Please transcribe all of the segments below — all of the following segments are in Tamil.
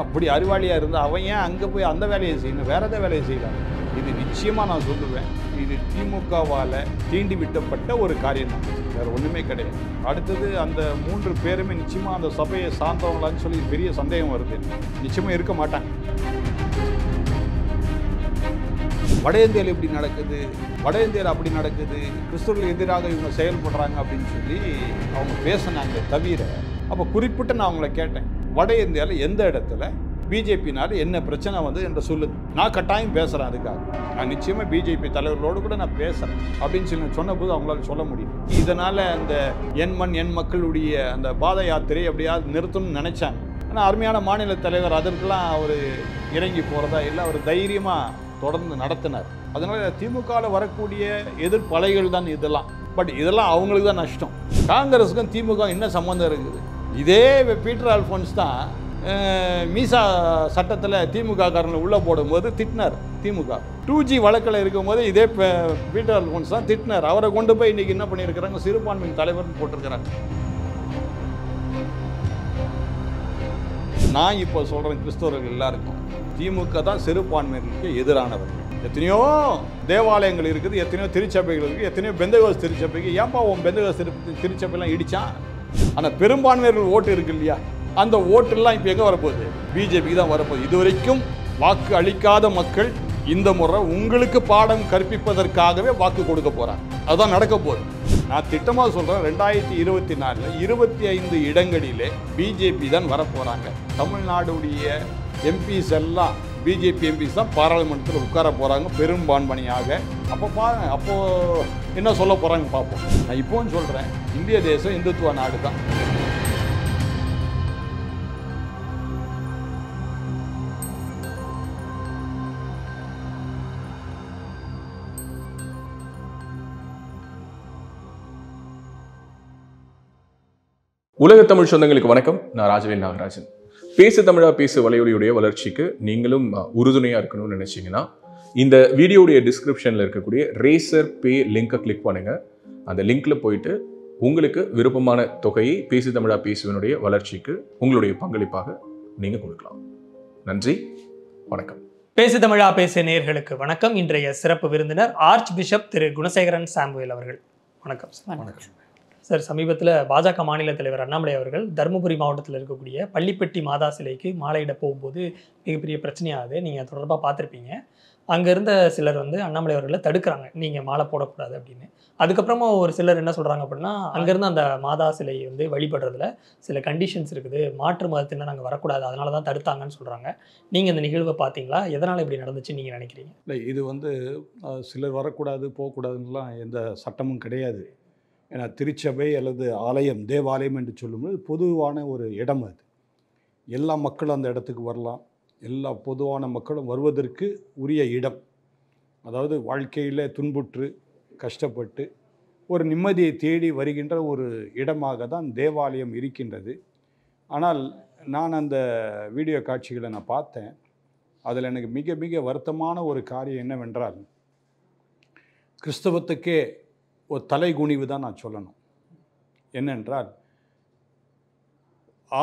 அப்படி அறிவாளியாக இருந்தால் அவன் ஏன் அங்கே போய் அந்த வேலையை செய்யணும் வேறு எதை வேலையை செய்யலாம் இது நிச்சயமாக நான் சொல்லுவேன் இது திமுகவால் தீண்டி விட்டப்பட்ட ஒரு காரியம் தான் வேறு ஒன்றுமே கிடையாது அடுத்தது அந்த மூன்று பேருமே நிச்சயமாக அந்த சபையை சார்ந்தவங்களான்னு சொல்லி பெரிய சந்தேகம் வருது நிச்சயமாக இருக்க மாட்டாங்க வட இந்தியாவில் இப்படி நடக்குது வட இந்தியாவில் அப்படி நடக்குது கிறிஸ்துவர்களுக்கு எதிராக இவங்க செயல்படுறாங்க அப்படின்னு சொல்லி அவங்க பேசினாங்க தவிர அப்போ குறிப்பிட்டு நான் அவங்கள கேட்டேன் வட இந்தியாவில் எந்த இடத்துல பிஜேபினால என்ன பிரச்சனை வந்து என்று சொல்லு நான் கட்டாயம் பேசுகிறேன் அதுக்காக நான் நிச்சயமாக பிஜேபி தலைவர்களோடு கூட நான் பேசுகிறேன் அப்படின்னு சொல்லி சொன்னபோது அவங்களால சொல்ல முடியும் இதனால் அந்த என் மண் என் மக்களுடைய அந்த பாத யாத்திரை எப்படியாவது நிறுத்தணும்னு நினச்சாங்க ஆனால் அருமையான மாநில தலைவர் அதற்கெல்லாம் அவர் இறங்கி போகிறதா இல்லை அவர் தைரியமாக தொடர்ந்து நடத்தினார் அதனால் திமுகவில் வரக்கூடிய எதிர்ப்பலைகள் தான் இதெல்லாம் பட் இதெல்லாம் அவங்களுக்கு தான் நஷ்டம் காங்கிரஸுக்கும் திமுக என்ன சம்மந்தம் இருக்குது இதே பீட்டர் அல்ஃபோன்ஸ் தான் மீசா சட்டத்தில் திமுக காரனை உள்ளே போடும்போது திட்டினார் திமுக டூ ஜி வழக்கில் இருக்கும்போது இதே பீட்டர் அல்ஃபோன்ஸ் தான் திட்டினார் அவரை கொண்டு போய் இன்றைக்கி என்ன பண்ணியிருக்கிறாங்க சிறுபான்மையின் தலைவர்னு போட்டிருக்கிறாங்க நான் இப்போ சொல்கிறேன் கிறிஸ்தவர்கள் எல்லாருக்கும் திமுக தான் சிறுபான்மையினருக்கு எதிரானவர் எத்தனையோ தேவாலயங்கள் இருக்குது எத்தனையோ திருச்சபைகள் இருக்குது எத்தனையோ பெந்தகோஸ் திருச்சபைக்கு ஏன்பா உன் பெந்தகோஸ் திரு திருச்சபைலாம் இடித்தான் ஆனால் பெரும்பான்மையர்கள் ஓட்டு இருக்கு இல்லையா அந்த ஓட்டெல்லாம் இப்போ எங்கே வரப்போகுது பிஜேபிக்கு தான் வரப்போகுது இது வரைக்கும் வாக்கு அளிக்காத மக்கள் இந்த முறை உங்களுக்கு பாடம் கற்பிப்பதற்காகவே வாக்கு கொடுக்க போகிறாங்க அதுதான் நடக்க போகுது நான் திட்டமாக சொல்கிறேன் ரெண்டாயிரத்தி இருபத்தி நாலில் இருபத்தி ஐந்து இடங்களிலே பிஜேபி தான் வரப்போகிறாங்க தமிழ்நாடுடைய எம்பிஸ் எல்லாம் பிஜேபி எம்பிஸ் தான் பாராளுமன்றத்தில் உட்கார போகிறாங்க பெரும்பான்மணியாக அப்போ பா அப்போது என்ன சொல்ல போகிறாங்க பார்ப்போம் நான் இப்போவும் சொல்கிறேன் இந்திய தேசம் இந்துத்துவ நாடு தான் உலக தமிழ் சொந்தங்களுக்கு வணக்கம் நான் ராஜவேல் நாகராஜன் பேச தமிழா பேசு வலையொலியுடைய வளர்ச்சிக்கு நீங்களும் உறுதுணையாக இருக்கணும்னு நினச்சிங்கன்னா இந்த வீடியோடைய டிஸ்கிரிப்ஷனில் இருக்கக்கூடிய ரேசர் பே லிங்கை கிளிக் பண்ணுங்கள் அந்த லிங்க்கில் போயிட்டு உங்களுக்கு விருப்பமான தொகையை பேசி தமிழா பேசுவனுடைய வளர்ச்சிக்கு உங்களுடைய பங்களிப்பாக நீங்கள் கொடுக்கலாம் நன்றி வணக்கம் பேசு தமிழா பேசு நேர்களுக்கு வணக்கம் இன்றைய சிறப்பு விருந்தினர் arch bishop Thiru Gunasekaran Samuel அவர்கள் வணக்கம் வணக்கம் சார் சமீபத்தில் பாஜக மாநில தலைவர் அண்ணாமலை அவர்கள் தருமபுரி மாவட்டத்தில் இருக்கக்கூடிய பள்ளிப்பட்டி மாதா சிலைக்கு மாலையிட போகும்போது மிகப்பெரிய பிரச்சனையாகுது நீங்கள் தொடர்பாக பார்த்துருப்பீங்க அங்கே இருந்த சிலர் வந்து அண்ணாமலை அவர்களை தடுக்கிறாங்க நீங்கள் மாலை போடக்கூடாது அப்படின்னு அதுக்கப்புறமா ஒரு சிலர் என்ன சொல்கிறாங்க அப்படின்னா அங்கேருந்து அந்த மாதா சிலை வந்து வழிபடுறதுல சில கண்டிஷன்ஸ் இருக்குது மாற்று மதத்தினர் நாங்கள் வரக்கூடாது அதனால தான் தடுத்தாங்கன்னு சொல்கிறாங்க நீங்கள் இந்த நிகழ்வை பார்த்தீங்களா எதனால் இப்படி நடந்துச்சு நீங்கள் நினைக்கிறீங்க இல்லை இது வந்து சிலர் வரக்கூடாது போகக்கூடாதுன்னெலாம் எந்த சட்டமும் கிடையாது ஏன்னா திருச்சபை அல்லது ஆலயம் தேவாலயம் என்று சொல்லும்போது பொதுவான ஒரு இடம் அது எல்லா மக்களும் அந்த இடத்துக்கு வரலாம் எல்லா பொதுவான மக்களும் வருவதற்கு உரிய இடம் அதாவது வாழ்க்கையில் துன்புற்று கஷ்டப்பட்டு ஒரு நிம்மதியை தேடி வருகின்ற ஒரு இடமாக தான் தேவாலயம் இருக்கின்றது ஆனால் நான் அந்த வீடியோ காட்சிகளை நான் பார்த்தேன் அதில் எனக்கு மிக மிக வருத்தமான ஒரு காரியம் என்னவென்றால் கிறிஸ்தவத்துக்கே ஒரு தலைகுனிவு தான் நான் சொல்லணும் என்னென்றால்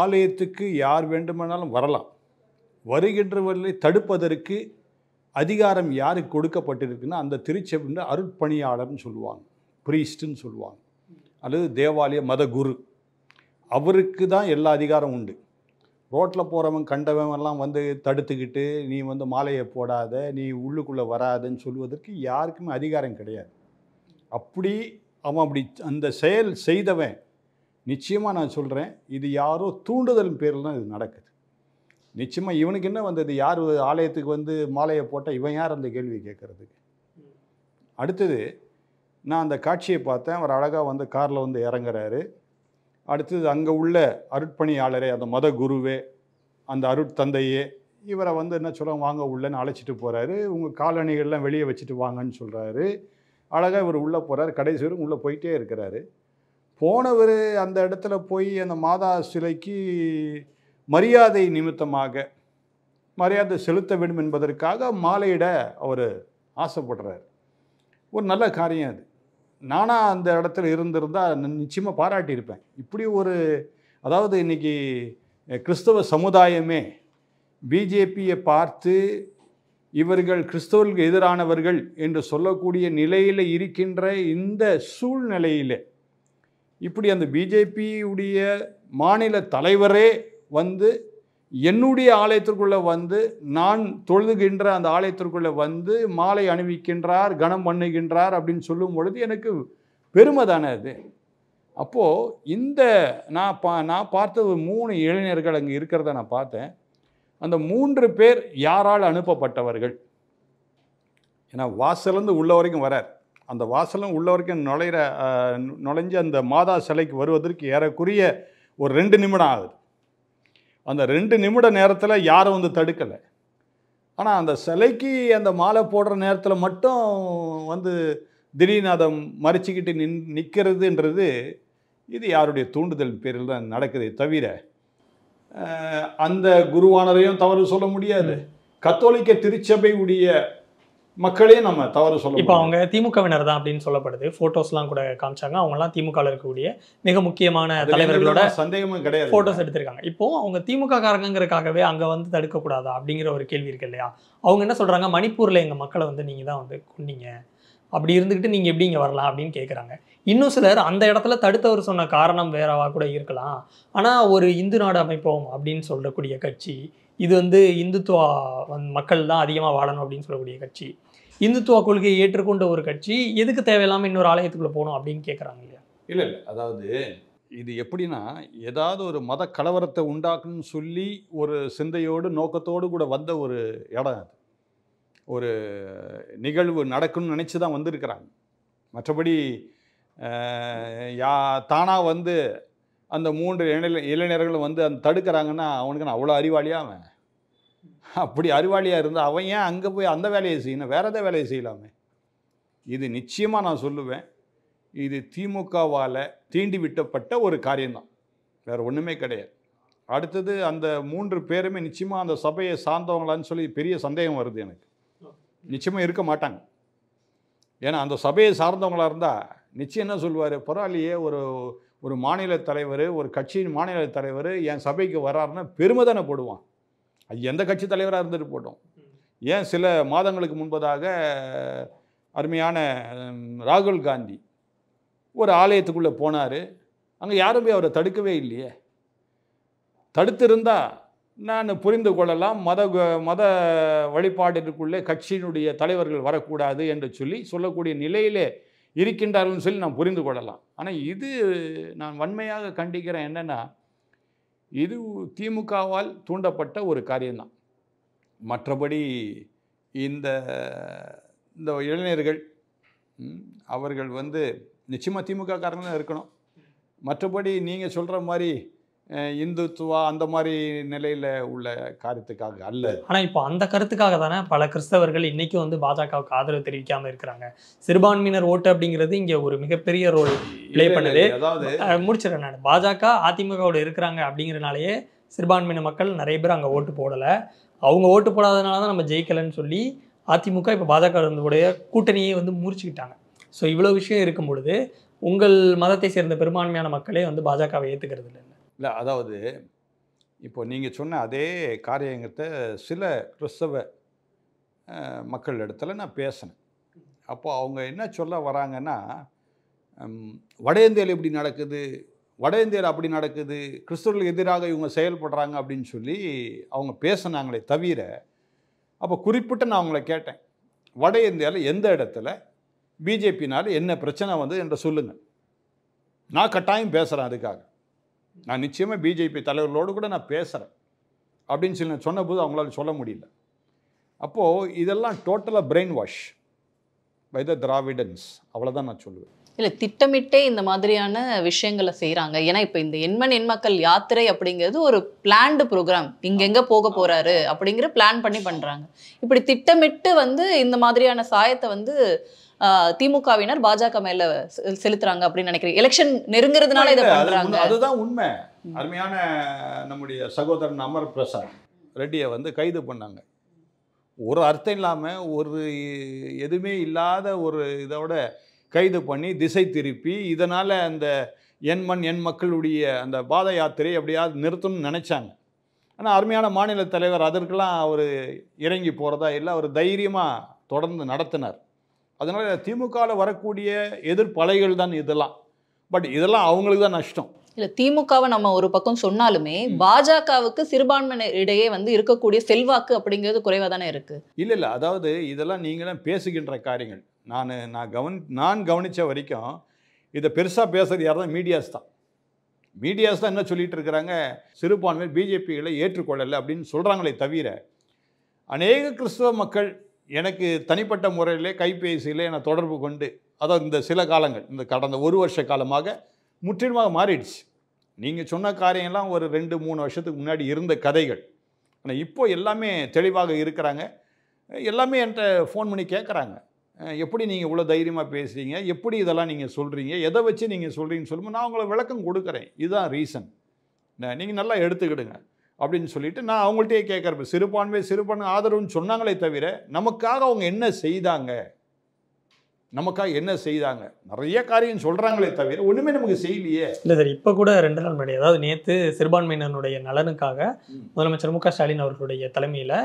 ஆலயத்துக்கு யார் வேண்டுமானாலும் வரலாம் வருகின்றவர்களை தடுப்பதற்கு அதிகாரம் யாருக்கு கொடுக்கப்பட்டிருக்குன்னா அந்த திருச்செவின்ற அருட்பணியாளர்னு சொல்லுவாங்க பிரீஸ்ட்டுன்னு சொல்லுவாங்க அல்லது தேவாலய மத குரு அவருக்கு தான் எல்லா அதிகாரம் உண்டு ரோட்டில் போகிறவன் கண்டவன்லாம் வந்து தடுத்துக்கிட்டு நீ வந்து மாலையை போடாத நீ உள்ளுக்குள்ளே வராதன்னு சொல்லுவதற்கு யாருக்குமே அதிகாரம் கிடையாது அப்படி அவன் அப்படி அந்த செயல் செய்தவன் நிச்சயமாக நான் சொல்கிறேன் இது யாரோ தூண்டுதலின் பேரில் தான் இது நடக்குது நிச்சயமாக இவனுக்கு என்ன வந்தது யார் ஆலயத்துக்கு வந்து மாலையை போட்டால் இவன் யார் அந்த கேள்வி கேட்குறதுக்கு அடுத்தது நான் அந்த காட்சியை பார்த்தேன் அவர் அழகாக வந்து காரில் வந்து இறங்குறாரு அடுத்தது அங்கே உள்ள அருட்பணியாளரே அந்த மத குருவே அந்த அருட்தந்தையே இவரை வந்து என்ன சொல்கிறாங்க வாங்க உள்ளன்னு அழைச்சிட்டு போகிறாரு உங்கள் காலணிகள்லாம் வெளியே வச்சுட்டு வாங்கன்னு சொல்கிறாரு அழகாக இவர் உள்ளே போகிறார் கடைசி உள்ளே போயிட்டே இருக்கிறாரு போனவர் அந்த இடத்துல போய் அந்த மாதா சிலைக்கு மரியாதை நிமித்தமாக மரியாதை செலுத்த வேண்டும் என்பதற்காக மாலையிட அவர் ஆசைப்படுறார் ஒரு நல்ல காரியம் அது நானாக அந்த இடத்துல இருந்திருந்தால் நிச்சயமாக பாராட்டியிருப்பேன் இப்படி ஒரு அதாவது இன்றைக்கி கிறிஸ்தவ சமுதாயமே பிஜேபியை பார்த்து இவர்கள் கிறிஸ்தவர்களுக்கு எதிரானவர்கள் என்று சொல்லக்கூடிய நிலையில் இருக்கின்ற இந்த சூழ்நிலையிலே இப்படி அந்த பிஜேபியுடைய மாநில தலைவரே வந்து என்னுடைய ஆலயத்திற்குள்ளே வந்து நான் தொழுதுகின்ற அந்த ஆலயத்திற்குள்ளே வந்து மாலை அணிவிக்கின்றார் கணம் பண்ணுகின்றார் அப்படின்னு சொல்லும் பொழுது எனக்கு பெருமை தானே அது அப்போது இந்த நான் பா நான் பார்த்த மூணு இளைஞர்கள் அங்கே இருக்கிறத நான் பார்த்தேன் அந்த மூன்று பேர் யாரால் அனுப்பப்பட்டவர்கள் ஏன்னா வாசலேருந்து உள்ள வரைக்கும் வரார் அந்த வாசலும் உள்ள வரைக்கும் நுழையிற நுழைஞ்சு அந்த மாதா சிலைக்கு வருவதற்கு ஏறக்குரிய ஒரு ரெண்டு நிமிடம் ஆகுது அந்த ரெண்டு நிமிட நேரத்தில் யாரும் வந்து தடுக்கலை ஆனால் அந்த சிலைக்கு அந்த மாலை போடுற நேரத்தில் மட்டும் வந்து திடீர்னு அதை மறைச்சிக்கிட்டு நின் நிற்கிறதுன்றது இது யாருடைய தூண்டுதல் பேரில் தான் நடக்குதே தவிர அந்த குருவானரையும் தவறு சொல்ல முடியாது கத்தோலிக்க திருச்சபையுடைய மக்களையும் நம்ம தவறு சொல்ல இப்போ அவங்க திமுகவினர் தான் அப்படின்னு சொல்லப்படுது ஃபோட்டோஸ்லாம் கூட காமிச்சாங்க அவங்கலாம் திமுகவில் இருக்கக்கூடிய மிக முக்கியமான தலைவர்களோட சந்தேகமும் கிடையாது ஃபோட்டோஸ் எடுத்திருக்காங்க இப்போ அவங்க திமுக காரங்கிறதுக்காகவே அங்கே வந்து தடுக்கக்கூடாதா அப்படிங்கிற ஒரு கேள்வி இருக்கு இல்லையா அவங்க என்ன சொல்கிறாங்க மணிப்பூரில் எங்கள் மக்களை வந்து நீங்கள் தான் வந்து கொண்டீங்க அப்படி இருந்துக்கிட்டு நீங்கள் எப்படி இங்கே வரலாம் அப்படின்னு கேட்குறாங்க இன்னும் சிலர் அந்த இடத்துல தடுத்தவர் சொன்ன காரணம் வேறவா கூட இருக்கலாம் ஆனால் ஒரு இந்து நாடு அமைப்போம் அப்படின்னு சொல்லக்கூடிய கட்சி இது வந்து இந்துத்துவா மக்கள் தான் அதிகமாக வாழணும் அப்படின்னு சொல்லக்கூடிய கட்சி இந்துத்துவ கொள்கையை ஏற்றுக்கொண்ட ஒரு கட்சி எதுக்கு தேவையில்லாமல் இன்னொரு ஆலயத்துக்குள்ளே போகணும் அப்படின்னு கேட்குறாங்க இல்லையா இல்லை இல்லை அதாவது இது எப்படின்னா ஏதாவது ஒரு மத கலவரத்தை உண்டாக்குன்னு சொல்லி ஒரு சிந்தையோடு நோக்கத்தோடு கூட வந்த ஒரு இடம் அது ஒரு நிகழ்வு நடக்கணும்னு நினச்சி தான் வந்திருக்கிறாங்க மற்றபடி யா தானாக வந்து அந்த மூன்று இளை இளைஞர்களும் வந்து அந்த தடுக்கிறாங்கன்னா அவனுக்கு நான் அவ்வளோ அறிவாளியாக அவன் அப்படி அறிவாளியாக இருந்தால் அவன் ஏன் அங்கே போய் அந்த வேலையை செய்யணும் வேறு எதை வேலையை செய்யலாமே இது நிச்சயமாக நான் சொல்லுவேன் இது திமுகவால் தீண்டி விட்டப்பட்ட ஒரு காரியம்தான் வேறு ஒன்றுமே கிடையாது அடுத்தது அந்த மூன்று பேருமே நிச்சயமாக அந்த சபையை சார்ந்தவங்களான்னு சொல்லி பெரிய சந்தேகம் வருது எனக்கு நிச்சயமாக இருக்க மாட்டாங்க ஏன்னா அந்த சபையை சார்ந்தவங்களாக இருந்தால் நிச்சயம் என்ன சொல்லுவார் பரவாயில்லையே ஒரு ஒரு மாநில தலைவர் ஒரு கட்சியின் மாநில தலைவர் என் சபைக்கு வராருன்னா பெருமை தானே போடுவான் அது எந்த கட்சி தலைவராக இருந்துட்டு போட்டோம் ஏன் சில மாதங்களுக்கு முன்பதாக அருமையான ராகுல் காந்தி ஒரு ஆலயத்துக்குள்ளே போனார் அங்கே யாரும் போய் அவரை தடுக்கவே இல்லையே தடுத்திருந்தால் நான் புரிந்து கொள்ளலாம் மத மத வழிபாட்டிற்குள்ளே கட்சியினுடைய தலைவர்கள் வரக்கூடாது என்று சொல்லி சொல்லக்கூடிய நிலையிலே இருக்கின்றார்கள் சொல்லி நான் புரிந்து கொள்ளலாம் ஆனால் இது நான் வன்மையாக கண்டிக்கிறேன் என்னென்னா இது திமுகவால் தூண்டப்பட்ட ஒரு காரியம்தான் மற்றபடி இந்த இந்த இளைஞர்கள் அவர்கள் வந்து நிச்சயமாக திமுக காரங்களும் இருக்கணும் மற்றபடி நீங்கள் சொல்கிற மாதிரி இந்துத்துவா அந்த மாதிரி நிலையில் உள்ள காரியத்துக்காக அல்ல ஆனால் இப்போ அந்த கருத்துக்காக தானே பல கிறிஸ்தவர்கள் இன்றைக்கும் வந்து பாஜகவுக்கு ஆதரவு தெரிவிக்காமல் இருக்கிறாங்க சிறுபான்மையினர் ஓட்டு அப்படிங்கிறது இங்கே ஒரு மிகப்பெரிய ரோல் பிளே பண்ணுது அதாவது முடிச்சிடறேன் நான் பாஜக அதிமுகவோட இருக்கிறாங்க அப்படிங்கிறனாலேயே சிறுபான்மையின மக்கள் நிறைய பேர் அங்கே ஓட்டு போடலை அவங்க ஓட்டு போடாதனால தான் நம்ம ஜெயிக்கலைன்னு சொல்லி அதிமுக இப்போ பாஜக இருந்தவுடைய கூட்டணியை வந்து முறிச்சுக்கிட்டாங்க ஸோ இவ்வளோ விஷயம் இருக்கும் பொழுது உங்கள் மதத்தை சேர்ந்த பெரும்பான்மையான மக்களே வந்து பாஜகவை ஏற்றுக்கிறது இல்லை இல்லை அதாவது இப்போ நீங்கள் சொன்ன அதே காரியங்கத்தை சில கிறிஸ்தவ மக்கள் இடத்துல நான் பேசினேன் அப்போ அவங்க என்ன சொல்ல வராங்கன்னா வட இந்தியாவில் இப்படி நடக்குது வட இந்தியாவில் அப்படி நடக்குது கிறிஸ்தவர்களுக்கு எதிராக இவங்க செயல்படுறாங்க அப்படின்னு சொல்லி அவங்க பேசினாங்களே தவிர அப்போ குறிப்பிட்டு நான் அவங்கள கேட்டேன் வட இந்தியாவில் எந்த இடத்துல பிஜேபினால் என்ன பிரச்சனை வந்து என்ற சொல்லுங்கள் நான் கட்டாயம் பேசுகிறேன் அதுக்காக நான் நிச்சயமாக பிஜேபி தலைவர்களோடு கூட நான் பேசுகிறேன் அப்படின்னு சொல்லி சொன்னபோது அவங்களால சொல்ல முடியல அப்போது இதெல்லாம் டோட்டலாக brain wash by the Dravidians அவ்வளோதான் நான் சொல்லுவேன் இல்லை திட்டமிட்டே இந்த மாதிரியான விஷயங்களை செய்கிறாங்க ஏன்னா இப்போ இந்த எண்மன் எண்மக்கள் யாத்திரை அப்படிங்கிறது ஒரு பிளான்டு ப்ரோக்ராம் இங்கெங்கே போக போகிறாரு அப்படிங்கிற பிளான் பண்ணி பண்ணுறாங்க இப்படி திட்டமிட்டு வந்து இந்த மாதிரியான சாயத்தை வந்து திமுகவினர் பாஜக மேல செலுத்துறாங்க அப்படின்னு நினைக்கிறேன் எலெக்ஷன் நெருங்குறதுனால இதை பண்றாங்க அதுதான் உண்மை அருமையான நம்முடைய சகோதரன் அமர் பிரசாத் ரெட்டியை வந்து கைது பண்ணாங்க ஒரு அர்த்தம் இல்லாமல் ஒரு எதுவுமே இல்லாத ஒரு இதோட கைது பண்ணி திசை திருப்பி இதனால் அந்த என் மண் என் மக்களுடைய அந்த பாத யாத்திரை எப்படியாவது நிறுத்தணும்னு நினச்சாங்க ஆனால் அருமையான மாநில தலைவர் அதற்கெல்லாம் அவர் இறங்கி போகிறதா இல்லை அவர் தைரியமாக தொடர்ந்து நடத்தினார் அதனால் திமுகவில் வரக்கூடிய எதிர்ப்பலைகள் தான் இதெல்லாம் பட் இதெல்லாம் அவங்களுக்கு தான் நஷ்டம் இல்லை திமுகவை நம்ம ஒரு பக்கம் சொன்னாலுமே பாஜகவுக்கு சிறுபான்மையினர் இடையே வந்து இருக்கக்கூடிய செல்வாக்கு அப்படிங்கிறது குறைவா தானே இருக்குது இல்லை இல்லை அதாவது இதெல்லாம் நீங்களும் பேசுகின்ற காரியங்கள் நான் நான் கவனி நான் கவனித்த வரைக்கும் இதை பெருசாக பேசுகிறது யார் தான் மீடியாஸ் தான் மீடியாஸ் தான் என்ன சொல்லிட்டு இருக்கிறாங்க சிறுபான்மையில் பிஜேபிகளை ஏற்றுக்கொள்ளலை அப்படின்னு சொல்கிறாங்களே தவிர அநேக கிறிஸ்தவ மக்கள் எனக்கு தனிப்பட்ட முறையிலே கைபேசியிலே நான் தொடர்பு கொண்டு அதாவது இந்த சில காலங்கள் இந்த கடந்த ஒரு வருஷ காலமாக முற்றிலுமாக மாறிடுச்சு நீங்கள் சொன்ன காரியம்லாம் ஒரு ரெண்டு மூணு வருஷத்துக்கு முன்னாடி இருந்த கதைகள் ஆனால் இப்போது எல்லாமே தெளிவாக இருக்கிறாங்க எல்லாமே என்கிட்ட ஃபோன் பண்ணி கேட்குறாங்க எப்படி நீங்கள் இவ்வளோ தைரியமாக பேசுகிறீங்க எப்படி இதெல்லாம் நீங்கள் சொல்கிறீங்க எதை வச்சு நீங்கள் சொல்கிறீங்கன்னு சொல்லும்போது நான் உங்களை விளக்கம் கொடுக்குறேன் இதுதான் ரீசன் நீங்கள் நல்லா எடுத்துக்கிடுங்க அப்படின்னு சொல்லிட்டு நான் அவங்கள்ட்டே கேட்குறப்ப சிறுபான்மை சிறுபான்மை ஆதரவுன்னு சொன்னாங்களே தவிர நமக்காக அவங்க என்ன செய்தாங்க நமக்காக என்ன செய்தாங்க நிறைய காரியம் சொல்கிறாங்களே தவிர ஒன்றுமே நமக்கு செய்யலையே இல்லை சார் இப்போ கூட ரெண்டு நாள் முன்னாடி அதாவது நேற்று சிறுபான்மையினருடைய நலனுக்காக முதலமைச்சர் மு க ஸ்டாலின் அவர்களுடைய தலைமையில்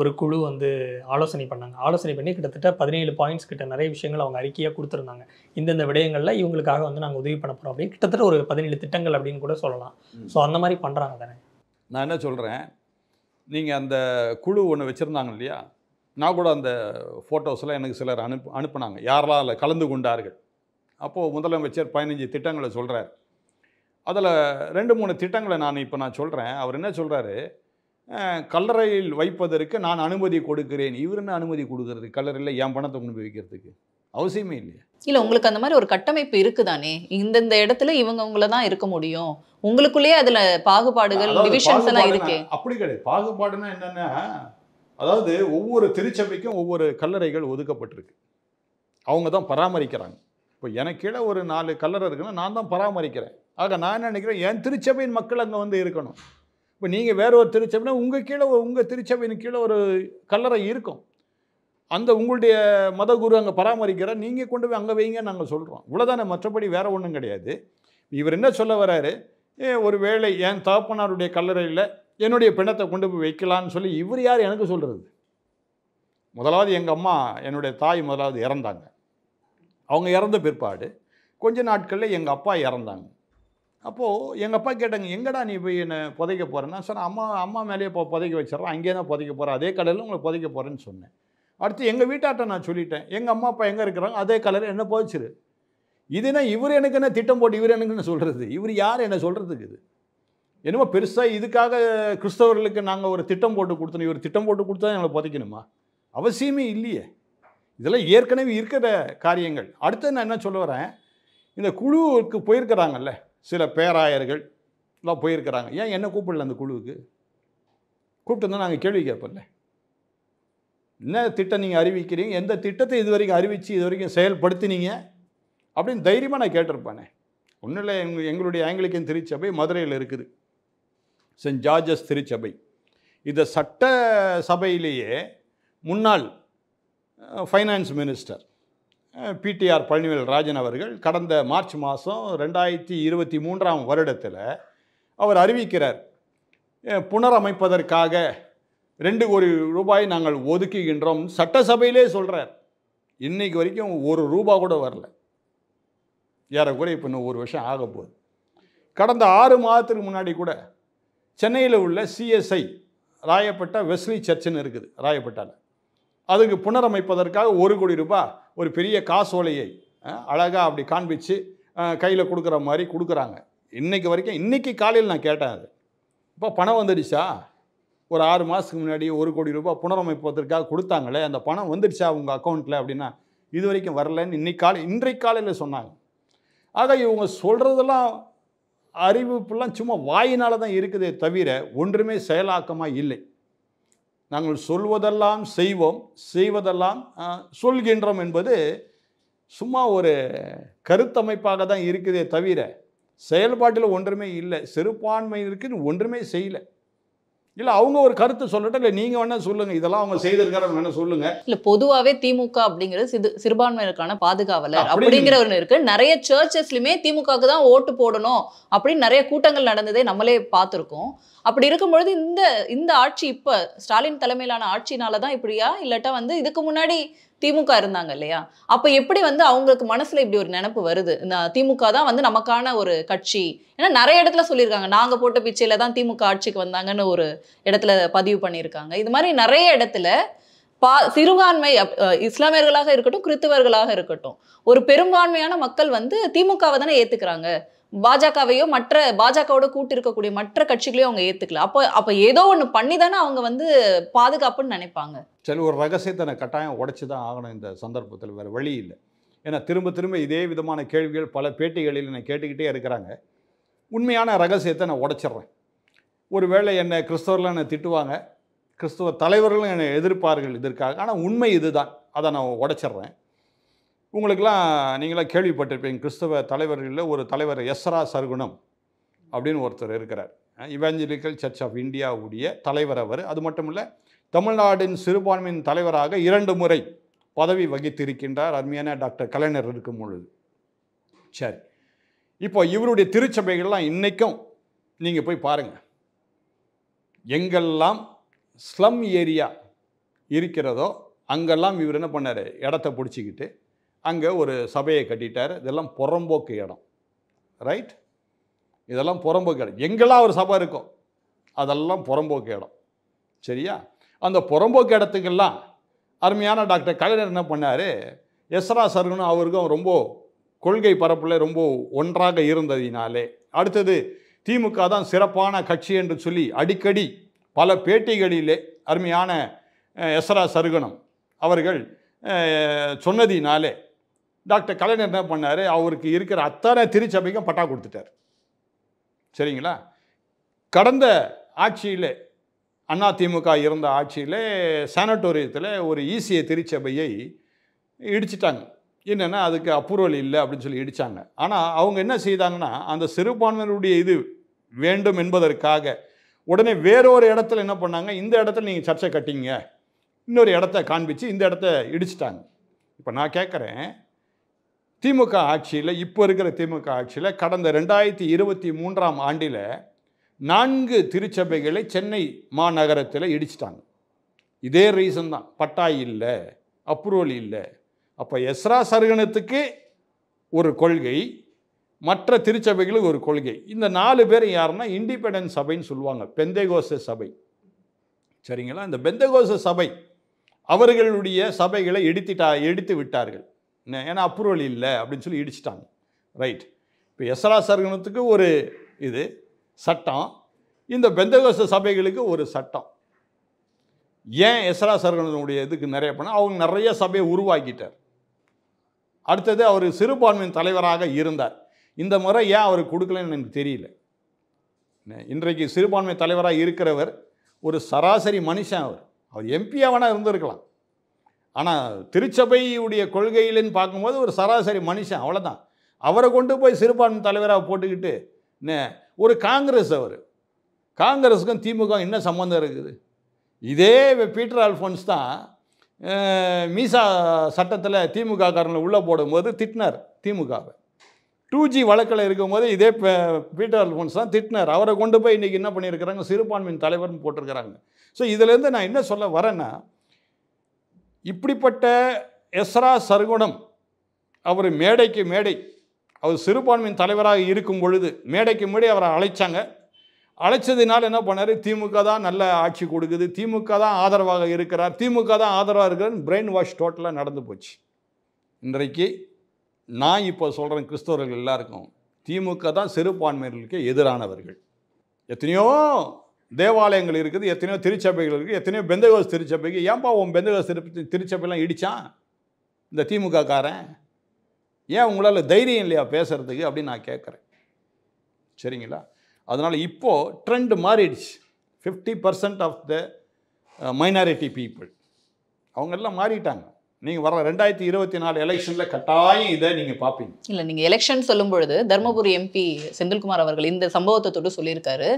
ஒரு குழு வந்து ஆலோசனை பண்ணாங்க ஆலோசனை பண்ணி கிட்டத்தட்ட பதினேழு பாயிண்ட்ஸ் கிட்ட நிறைய விஷயங்கள் அவங்க அறிக்கையாக கொடுத்துருந்தாங்க இந்தந்த விடயங்களில் இவங்களுக்காக வந்து நாங்கள் உதவி பண்ண போகிறோம் அப்படின்னு கிட்டத்தட்ட ஒரு பதினேழு திட்டங்கள் அப்படின்னு கூட சொல்லலாம் ஸோ அந்த மாதிரி பண்ணுறாங்க தானே நான் என்ன சொல்கிறேன் நீங்கள் அந்த குழு ஒன்று வச்சுருந்தாங்க இல்லையா நான் கூட அந்த ஃபோட்டோஸ்லாம் எனக்கு சிலர் அனுப்பு அனுப்புனாங்க யாரெல்லாம் அதில் கலந்து கொண்டார்கள் அப்போது முதலமைச்சர் பதினஞ்சு திட்டங்களை சொல்கிறார் அதில் ரெண்டு மூணு திட்டங்களை நான் இப்போ நான் சொல்கிறேன் அவர் என்ன சொல்கிறாரு கல்லறையில் வைப்பதற்கு நான் அனுமதி கொடுக்கிறேன் இவர் என்ன அனுமதி கொடுக்கறது கல்லறையில் என் பணத்தை கொண்டு போய் வைக்கிறதுக்கு அவசியமே இல்லையா இல்லை உங்களுக்கு அந்த மாதிரி ஒரு கட்டமைப்பு இருக்குதானே இந்தந்த இடத்துல இவங்கவுங்கள தான் இருக்க முடியும் உங்களுக்குள்ளேயே அதுல பாகுபாடுகள் டிவிஷன்ஸ் எல்லாம் இருக்கு அப்படி கிடையாது பாகுபாடுனா என்னன்னா அதாவது ஒவ்வொரு திருச்சபைக்கும் ஒவ்வொரு கல்லறைகள் ஒதுக்கப்பட்டிருக்கு அவங்க தான் பராமரிக்கிறாங்க இப்போ எனக்கீழே ஒரு நாலு கல்லறை இருக்குன்னா நான் தான் பராமரிக்கிறேன் ஆக நான் என்ன நினைக்கிறேன் என் திருச்சபையின் மக்கள் அங்கே வந்து இருக்கணும் இப்போ நீங்கள் வேற ஒரு திருச்சபைனா உங்கள் கீழே உங்கள் திருச்சபையின் கீழே ஒரு கல்லறை இருக்கும் அந்த உங்களுடைய மத குரு அங்கே பராமரிக்கிற நீங்கள் கொண்டு போய் அங்கே வைங்கன்னு நாங்கள் சொல்கிறோம் இவ்வளோதானே மற்றபடி வேறு ஒன்றும் கிடையாது இவர் என்ன சொல்ல வர்றாரு ஒரு வேளை என் தகப்பனாருடைய கல்லறையில் என்னுடைய பிணத்தை கொண்டு போய் வைக்கலான்னு சொல்லி இவர் யார் எனக்கு சொல்கிறது முதலாவது எங்கள் அம்மா என்னுடைய தாய் முதலாவது இறந்தாங்க அவங்க இறந்த பிற்பாடு கொஞ்ச நாட்களில் எங்கள் அப்பா இறந்தாங்க அப்போது எங்கள் அப்பா கேட்டாங்க எங்கடா நீ போய் என்னை புதைக்க போகிறேன்னா சார் அம்மா அம்மா மேலேயே இப்போ புதைக்க வச்சிட்றேன் அங்கேயே தான் புதைக்க போகிறேன் அதே கலரில் உங்களை புதைக்க போகிறேன்னு சொன்னேன் அடுத்து எங்கள் வீட்டாட்ட நான் சொல்லிட்டேன் எங்கள் அம்மா அப்பா எங்கே இருக்கிறாங்க அதே கலரில் என்ன புதைச்சிரு இதுனா இவர் எனக்கு என்ன திட்டம் போட்டு இவர் எனக்கு என்ன சொல்கிறது இவர் யார் என்ன சொல்கிறதுக்கு இது என்னமோ பெருசாக இதுக்காக கிறிஸ்தவர்களுக்கு நாங்கள் ஒரு திட்டம் போட்டு கொடுத்தோம் இவர் திட்டம் போட்டு கொடுத்தா எங்களை புதைக்கணுமா அவசியமே இல்லையே இதெல்லாம் ஏற்கனவே இருக்கிற காரியங்கள் அடுத்து நான் என்ன சொல்ல வரேன் இந்த குழுவுக்கு போயிருக்கிறாங்கல்ல சில பேராயர்கள் எல்லாம் போயிருக்கிறாங்க ஏன் என்ன கூப்பிடல அந்த குழுவுக்கு கூப்பிட்டு நாங்கள் கேள்வி கேட்போம்ல என்ன திட்டம் நீங்கள் அறிவிக்கிறீங்க எந்த திட்டத்தை இது வரைக்கும் அறிவித்து இது வரைக்கும் செயல்படுத்தினீங்க அப்படின்னு தைரியமாக நான் கேட்டிருப்பானே ஒன்றும் இல்லை எங் எங்களுடைய ஆங்கிலிக்கன் திருச்சபை மதுரையில் இருக்குது சென்ட் ஜார்ஜஸ் திருச்சபை இந்த சட்ட சபையிலேயே முன்னாள் finance minister PTR Palanivel Rajan அவர்கள் கடந்த மார்ச் மாதம் ரெண்டாயிரத்தி இருபத்தி மூன்றாம் வருடத்தில் அவர் அறிவிக்கிறார் புனரமைப்பதற்காக ரெண்டு கோடி ரூபாய் நாங்கள் ஒதுக்குகின்றோம் சட்டசபையிலே சொல்கிறார் இன்றைக்கு வரைக்கும் ஒரு ரூபா கூட வரல ஏறக்குறைய இப்போ இன்னும் ஒரு வருஷம் ஆக போகுது கடந்த ஆறு மாதத்துக்கு முன்னாடி கூட சென்னையில் உள்ள சிஎஸ்ஐ ராயப்பட்டா வெஸ்லி சர்ச்சுன்னு இருக்குது ராயப்பட்டாவில் அதுக்கு புனரமைப்பதற்காக ஒரு கோடி ரூபாய் ஒரு பெரிய காசோலையை அழகாக அப்படி காண்பித்து கையில் கொடுக்குற மாதிரி கொடுக்குறாங்க இன்றைக்கு வரைக்கும் இன்றைக்கி காலையில் நான் கேட்டேன் அது இப்போ பணம் வந்துடுச்சா ஒரு ஆறு மாதத்துக்கு முன்னாடி ஒரு கோடி ரூபாய் புனரமைப்பதற்காக கொடுத்தாங்களே அந்த பணம் வந்துடுச்சா உங்கள் அக்கௌண்ட்டில் அப்படின்னா இது வரைக்கும் வரலன்னு இன்றைக்கி காலை இன்றைக்கு காலையில் சொன்னாங்க ஆக இவங்க சொல்கிறதெல்லாம் அறிவிப்புலாம் சும்மா வாயினால் தான் இருக்குதே தவிர ஒன்றுமே செயலாக்கமாக இல்லை நாங்கள் சொல்வதெல்லாம் செய்வோம் செய்வதெல்லாம் சொல்கின்றோம் என்பது சும்மா ஒரு கருத்தமைப்பாக தான் இருக்குதே தவிர செயல்பாட்டில் ஒன்றுமே இல்லை சிறுபான்மையினருக்கு ஒன்றுமே செய்யலை இல்ல அவங்க ஒரு கருத்து சொல்லட்டும் இல்லை நீங்க வேணா சொல்லுங்க இதெல்லாம் அவங்க செய்திருக்காங்க வேணா சொல்லுங்க இல்லை பொதுவாகவே திமுக அப்படிங்கிறது சிறு சிறுபான்மையினருக்கான பாதுகாவலர் அப்படிங்கிற ஒன்று இருக்கு நிறைய சர்ச்சஸ்லையுமே திமுகவுக்கு தான் ஓட்டு போடணும் அப்படின்னு நிறைய கூட்டங்கள் நடந்ததே நம்மளே பார்த்துருக்கோம் அப்படி இருக்கும்பொழுது இந்த இந்த ஆட்சி இப்போ ஸ்டாலின் தலைமையிலான ஆட்சினால தான் இப்படியா இல்லாட்டா வந்து இதுக்கு முன்னாடி திமுக இருந்தாங்க இல்லையா அப்ப எப்படி வந்து அவங்களுக்கு மனசுல இப்படி ஒரு நினப்பு வருது திமுக தான் வந்து நமக்கான ஒரு கட்சி ஏன்னா நிறைய இடத்துல சொல்லியிருக்காங்க நாங்க போட்ட பிச்சையில தான் திமுக ஆட்சிக்கு வந்தாங்கன்னு ஒரு இடத்துல பதிவு பண்ணியிருக்காங்க இது மாதிரி நிறைய இடத்துல பா சிறுபான்மை இஸ்லாமியர்களாக இருக்கட்டும் கிறித்துவர்களாக இருக்கட்டும் ஒரு பெரும்பான்மையான மக்கள் வந்து திமுகவை தானே ஏத்துக்கிறாங்க பாஜகவையோ மற்ற பாஜகவோட கூட்டு இருக்கக்கூடிய மற்ற கட்சிகளையும் அவங்க ஏத்துக்கல அப்போ அப்போ ஏதோ ஒன்று பண்ணி தானே அவங்க வந்து பாதுகாப்புன்னு நினைப்பாங்க சரி ஒரு ரகசியத்தை கட்டாயம் உடச்சி தான் ஆகணும் இந்த சந்தர்ப்பத்தில் வேறு வழி இல்லை ஏன்னா திரும்ப திரும்ப இதே விதமான கேள்விகள் பல பேட்டிகளில் நான் கேட்டுக்கிட்டே இருக்கிறாங்க உண்மையான ரகசியத்தை நான் உடச்சிட்றேன் ஒருவேளை என்னை கிறிஸ்தவர்லாம் என்னை திட்டுவாங்க கிறிஸ்தவ தலைவர்களும் என்னை எதிர்ப்பார்கள் இதற்காக ஆனால் உண்மை இதுதான் அதை நான் உடைச்சிட்றேன் உங்களுக்கெல்லாம் நீங்களாம் கேள்விப்பட்டிருப்பீங்க கிறிஸ்தவ தலைவர்களில் ஒரு தலைவர் எஸ்ரா சர்குணம் அப்படின்னு ஒருத்தர் இருக்கிறார் இவாஞ்சலிக்கல் சர்ச் ஆஃப் இந்தியாவுடைய தலைவர் அவர் அது மட்டும் இல்லை தமிழ்நாட்டின் சிறுபான்மையின் தலைவராக இரண்டு முறை பதவி வகித்திருக்கின்றார் அருமையான டாக்டர் கலைஞர் இருக்கும் பொழுது சரி இப்போ இவருடைய திருச்சபைகள்லாம் இன்றைக்கும் நீங்கள் போய் பாருங்கள் எங்கெல்லாம் ஸ்லம் ஏரியா இருக்கிறதோ அங்கெல்லாம் இவர் என்ன பண்ணார் இடத்த பிடிச்சிக்கிட்டு அங்கே ஒரு சபையை கட்டிட்டார் இதெல்லாம் புறம்போக்கு இடம் ரைட் இதெல்லாம் புறம்போக்கு இடம் எங்கெல்லாம் ஒரு சபை இருக்கும் அதெல்லாம் புறம்போக்கு இடம் சரியா அந்த புறம்போக்கு இடத்துக்கெல்லாம் அருமையான டாக்டர் கலைஞர் என்ன பண்ணார் எஸ்ரா சருகனும் அவருக்கும் ரொம்ப கொள்கை பரப்பில் ரொம்ப ஒன்றாக இருந்ததினாலே அடுத்தது திமுக தான் சிறப்பான கட்சி என்று சொல்லி அடிக்கடி பல பேட்டிகளிலே அருமையான எஸ்ரா சருகனம் அவர்கள் சொன்னதினாலே டாக்டர் கலைஞர் என்ன பண்ணார் அவருக்கு இருக்கிற அத்தனை திருச்சபைக்கும் பட்டா கொடுத்துட்டார் சரிங்களா கடந்த ஆட்சியில் அண்ணா திமுக இருந்த ஆட்சியில் சானட்டோரியத்தில் ஒரு ஈசிய திருச்சபையை இடிச்சிட்டாங்க என்னென்னா அதுக்கு அப்ரூவல் இல்லை அப்படின்னு சொல்லி இடித்தாங்க ஆனால் அவங்க என்ன செய்தாங்கன்னா அந்த சிறுபான்மையினுடைய இது வேண்டும் என்பதற்காக உடனே வேறொரு இடத்துல என்ன பண்ணாங்க இந்த இடத்துல நீங்கள் சர்ச்சை கட்டிங்க இன்னொரு இடத்த காண்பித்து இந்த இடத்த இடிச்சிட்டாங்க இப்போ நான் கேட்குறேன் திமுக ஆட்சியில் இப்போ இருக்கிற திமுக ஆட்சியில் கடந்த ரெண்டாயிரத்தி இருபத்தி மூன்றாம் ஆண்டில் நான்கு திருச்சபைகளை சென்னை மாநகரத்தில் இடிச்சிட்டாங்க இதே ரீசன் தான் பட்டா இல்லை அப்ரூவல் இல்லை அப்போ எஸ்ரா சருகணத்துக்கு ஒரு கொள்கை மற்ற திருச்சபைகளுக்கு ஒரு கொள்கை இந்த நாலு பேர் யாருன்னா இண்டிபெண்டன்ஸ் சபைன்னு சொல்லுவாங்க பெந்தேகோச சபை சரிங்களா இந்த பெந்தகோச சபை அவர்களுடைய சபைகளை எடுத்துட்டா எடுத்து விட்டார்கள் ஏன்னா அப்ரூவல் இல்லை அப்படின்னு சொல்லி இடிச்சிட்டாங்க ரைட் இப்போ எஸ்ரா சர்க்கணத்துக்கு ஒரு இது சட்டம் இந்த பெந்தகோச சபைகளுக்கு ஒரு சட்டம் ஏன் எஸ்ரா சர்க்கணனுடைய இதுக்கு நிறைய பண்ண அவங்க நிறைய சபையை உருவாக்கிட்டார் அடுத்தது அவர் சிறுபான்மையின் தலைவராக இருந்தார் இந்த முறை ஏன் அவர் கொடுக்கலன்னு எனக்கு தெரியல இன்றைக்கு சிறுபான்மை தலைவராக இருக்கிறவர் ஒரு சராசரி மனுஷன் அவர் அவர் எம்பியாக வேணால் இருந்திருக்கலாம் ஆனால் திருச்சபையுடைய கொள்கையிலன்னு பார்க்கும்போது ஒரு சராசரி மனுஷன் அவ்வளோதான் அவரை கொண்டு போய் சிறுபான்மை தலைவராக போட்டுக்கிட்டு ஒரு காங்கிரஸ் அவர் காங்கிரஸுக்கும் திமுக என்ன சம்மந்தம் இருக்குது இதே பீட்டர் அல்ஃபோன்ஸ் தான் மீசா சட்டத்தில் திமுக காரனை உள்ளே போடும்போது திட்டினார் திமுகவை டூ ஜி வழக்கில் இருக்கும்போது இதே பீட்டர் அல்ஃபோன்ஸ் தான் திட்டினார் அவரை கொண்டு போய் இன்றைக்கி என்ன பண்ணியிருக்கிறாங்க சிறுபான்மையின் தலைவர்னு போட்டிருக்கிறாங்க ஸோ இதிலேருந்து நான் என்ன சொல்ல வரேன்னா இப்படிப்பட்ட எஸ்ரா சர்குணம் அவர் மேடைக்கு மேடை அவர் சிறுபான்மையின் தலைவராக இருக்கும் பொழுது மேடைக்கு மேடை அவரை அழைச்சாங்க அழைச்சதுனால என்ன பண்ணார் திமுக தான் நல்ல ஆட்சி கொடுக்குது திமுக தான் ஆதரவாக இருக்கிறார் திமுக தான் ஆதரவாக இருக்கிறார் பிரெயின் வாஷ் டோட்டலாக நடந்து போச்சு இன்றைக்கு நான் இப்போ சொல்கிறேன் கிறிஸ்தவர்கள் எல்லாருக்கும் திமுக தான் சிறுபான்மையினருக்கு எதிரானவர்கள் எத்தனையோ தேவாலயங்கள் இருக்குது எத்தனையோ திருச்சபைகள் இருக்குது எத்தனையோ பெந்தகோஸ் திருச்சபைக்கு ஏன்பா உன் பெந்தகோஸ் திரு திருச்சபைலாம் இடித்தான் இந்த திமுக காரன் ஏன் உங்களால் தைரியம் இல்லையா பேசுகிறதுக்கு அப்படின்னு நான் கேட்குறேன் சரிங்களா அதனால் இப்போது ட்ரெண்ட் மாறிடுச்சு fifty percent of the minority people அவங்கெல்லாம் மாறிட்டாங்க நீங்க வர ரெண்டாயிரத்தி இருபத்தி நாலு எலெக்ஷன்ல கட்டாயம் இதை நீங்க பாப்பீங்க இல்ல நீங்க எலெக்ஷன் சொல்லும் பொழுது தர்மபுரி எம்பி செந்தில்குமார் அவர்கள் இந்த சம்பவத்தை தொட்டு சொல்லியிருக்காரு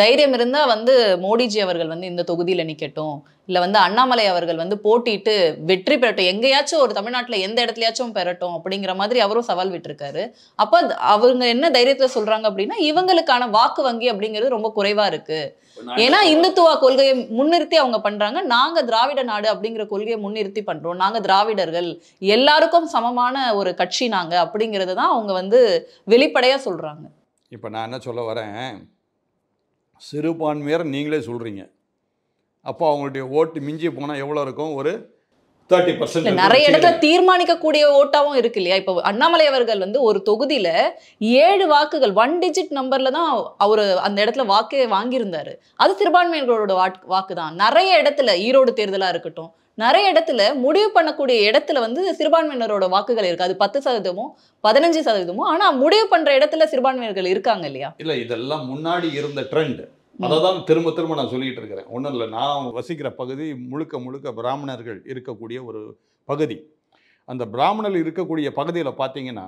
தைரியம் இருந்தா வந்து மோடிஜி அவர்கள் வந்து இந்த தொகுதியில நிக்கட்டும் இல்லை வந்து அண்ணாமலை அவர்கள் வந்து போட்டிட்டு வெற்றி பெறட்டும் எங்கேயாச்சும் ஒரு தமிழ்நாட்டில் எந்த இடத்துலயாச்சும் பெறட்டும் அப்படிங்கிற மாதிரி அவரும் சவால் விட்டுருக்காரு அப்போ அவங்க என்ன தைரியத்தில் சொல்கிறாங்க அப்படின்னா இவங்களுக்கான வாக்கு வங்கி அப்படிங்கிறது ரொம்ப குறைவாக இருக்குது ஏன்னா இந்துத்துவ கொள்கையை முன்னிறுத்தி அவங்க பண்றாங்க நாங்க திராவிட நாடு அப்படிங்கிற கொள்கையை முன்னிறுத்தி பண்றோம் நாங்க திராவிடர்கள் எல்லாருக்கும் சமமான ஒரு கட்சி நாங்க அப்படிங்கிறது தான் அவங்க வந்து வெளிப்படையா சொல்றாங்க இப்போ நான் என்ன சொல்ல வரேன் சிறுபான்மையர் நீங்களே சொல்கிறீங்க அப்போ அவங்களுடைய ஓட்டு மிஞ்சி போனால் எவ்வளோ இருக்கும் ஒரு தேர்ட்டி பர்சன்ட் நிறைய இடத்துல தீர்மானிக்கக்கூடிய ஓட்டாவும் இருக்கு இல்லையா இப்போ அண்ணாமலை அவர்கள் வந்து ஒரு தொகுதியில ஏழு வாக்குகள் ஒன் டிஜிட் நம்பர்ல தான் அவர் அந்த இடத்துல வாக்கே வாங்கியிருந்தாரு அது சிறுபான்மையினர்களோட வாக்கு தான் நிறைய இடத்துல ஈரோடு தேர்தலா இருக்கட்டும் நிறைய இடத்துல முடிவு பண்ணக்கூடிய இடத்துல வந்து சிறுபான்மையினரோட வாக்குகள் இருக்கு அது பத்து சதவீதமும் பதினஞ்சு சதவீதமும் ஆனா முடிவு பண்ற இடத்துல சிறுபான்மையினர்கள் இருக்காங்க இல்லையா இல்ல இதெல்லாம் முன்னாடி இருந்த ட்ரெண்ட் அதை தான் திரும்ப திரும்ப நான் சொல்லிகிட்டு இருக்கிறேன் ஒன்றும் இல்லை நான் வசிக்கிற பகுதி முழுக்க முழுக்க பிராமணர்கள் இருக்கக்கூடிய ஒரு பகுதி அந்த பிராமணர்கள் இருக்கக்கூடிய பகுதியில் பார்த்தீங்கன்னா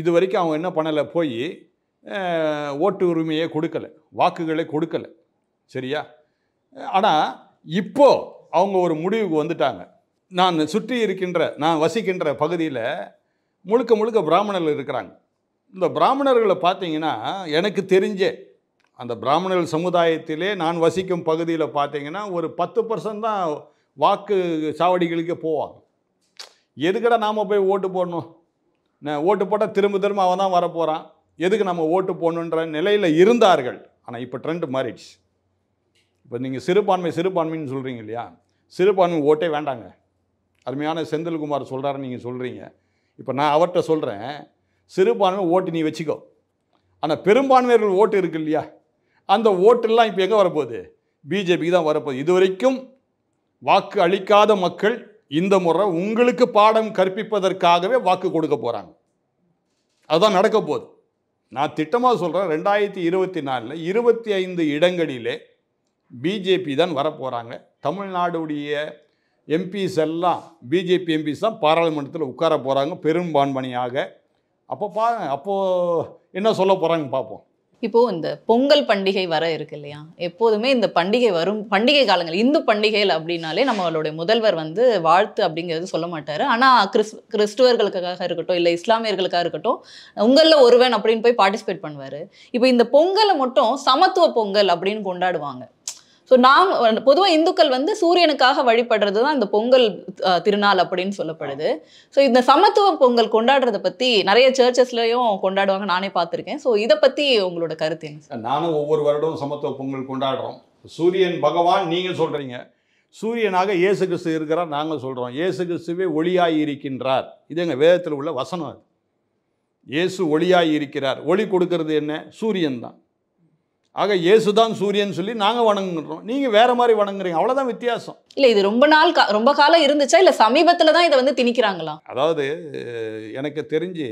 இது வரைக்கும் அவங்க என்ன பண்ணலை போய் ஓட்டு உரிமையை கொடுக்கலை வாக்குகளை கொடுக்கலை சரியா ஆனால் இப்போது அவங்க ஒரு முடிவுக்கு வந்துட்டாங்க நான் சுற்றி இருக்கின்ற நான் வசிக்கின்ற பகுதியில் முழுக்க முழுக்க பிராமணர்கள் இருக்கிறாங்க இந்த பிராமணர்களை பார்த்தீங்கன்னா எனக்கு தெரிஞ்சே அந்த பிராமணர்கள் சமுதாயத்திலே நான் வசிக்கும் பகுதியில் பார்த்தீங்கன்னா ஒரு பத்து பர்சன்ட் தான் வாக்கு சாவடிகளுக்கே போவாங்க எதுக்கடா நாம் போய் ஓட்டு போடணும் ஓட்டு போட்டால் திரும்ப திரும்ப அவன் தான் வரப்போகிறான் எதுக்கு நம்ம ஓட்டு போடணுன்ற நிலையில் இருந்தார்கள் ஆனால் இப்போ ட்ரெண்ட் மாறிடுச்சு இப்போ நீங்கள் சிறுபான்மை சிறுபான்மைன்னு சொல்கிறீங்க இல்லையா சிறுபான்மை ஓட்டே வேண்டாங்க அருமையான செந்தில்குமார் சொல்கிறாருன்னு நீங்கள் சொல்கிறீங்க இப்போ நான் அவர்கிட்ட சொல்கிறேன் சிறுபான்மை ஓட்டு நீ வச்சுக்கோ ஆனால் பெரும்பான்மையர்கள் ஓட்டு இருக்கு இல்லையா அந்த ஓட்டெல்லாம் இப்போ எங்கே வரப்போகுது பிஜேபிக்கு தான் வரப்போகுது இது வரைக்கும் வாக்கு அளிக்காத மக்கள் இந்த முறை உங்களுக்கு பாடம் கற்பிப்பதற்காகவே வாக்கு கொடுக்க போகிறாங்க அதுதான் நடக்க போகுது நான் திட்டமாக சொல்கிறேன் ரெண்டாயிரத்தி இருபத்தி நாலில் இருபத்தி ஐந்து இடங்களிலே பிஜேபி தான் வரப்போகிறாங்க தமிழ்நாடுடைய எம்பிஸ் எல்லாம் பிஜேபி எம்பிஸ் தான் பாராளுமன்றத்தில் உட்கார போகிறாங்க பெரும்பான்மணியாக அப்போ பா அப்போது என்ன சொல்ல போகிறாங்க பார்ப்போம் இப்போது இந்த பொங்கல் பண்டிகை வர இருக்கு இல்லையா எப்போதுமே இந்த பண்டிகை வரும் பண்டிகை காலங்கள் இந்து பண்டிகைகள் அப்படின்னாலே நம்மளுடைய முதல்வர் வந்து வாழ்த்து அப்படிங்கிறது சொல்ல மாட்டார் ஆனால் கிறிஸ் கிறிஸ்துவர்களுக்காக இருக்கட்டும் இல்லை இஸ்லாமியர்களுக்காக இருக்கட்டும் உங்களில் ஒருவன் அப்படின்னு போய் பார்ட்டிசிபேட் பண்ணுவார் இப்போ இந்த பொங்கலை மட்டும் சமத்துவ பொங்கல் அப்படின்னு கொண்டாடுவாங்க ஸோ நாம் பொதுவாக இந்துக்கள் வந்து சூரியனுக்காக வழிபடுறது தான் இந்த பொங்கல் திருநாள் அப்படின்னு சொல்லப்படுது ஸோ இந்த சமத்துவ பொங்கல் கொண்டாடுறத பற்றி நிறைய சர்ச்சஸ்லையும் கொண்டாடுவாங்க நானே பார்த்துருக்கேன் ஸோ இதை பற்றி உங்களோட கருத்து என்ன நானும் ஒவ்வொரு வருடம் சமத்துவ பொங்கல் கொண்டாடுறோம் சூரியன் பகவான் நீங்கள் சொல்கிறீங்க சூரியனாக இயேசு கிறிஸ்து இருக்கிறார் நாங்கள் சொல்கிறோம் இயேசு கிறிஸ்துவே ஒளியாய் இருக்கின்றார் இது எங்கள் வேதத்தில் உள்ள வசனம் இயேசு ஒளியாய் இருக்கிறார் ஒளி கொடுக்கறது என்ன சூரியன் தான் ஆக இயேசுதான் சூரியன் சொல்லி நாங்கள் வணங்குறோம் நீங்கள் வேற மாதிரி வணங்குறீங்க அவ்வளோதான் வித்தியாசம் இல்லை இது ரொம்ப நாள் கா ரொம்ப காலம் இருந்துச்சா இல்லை சமீபத்தில் தான் இதை வந்து திணிக்கிறாங்களா அதாவது எனக்கு தெரிஞ்சு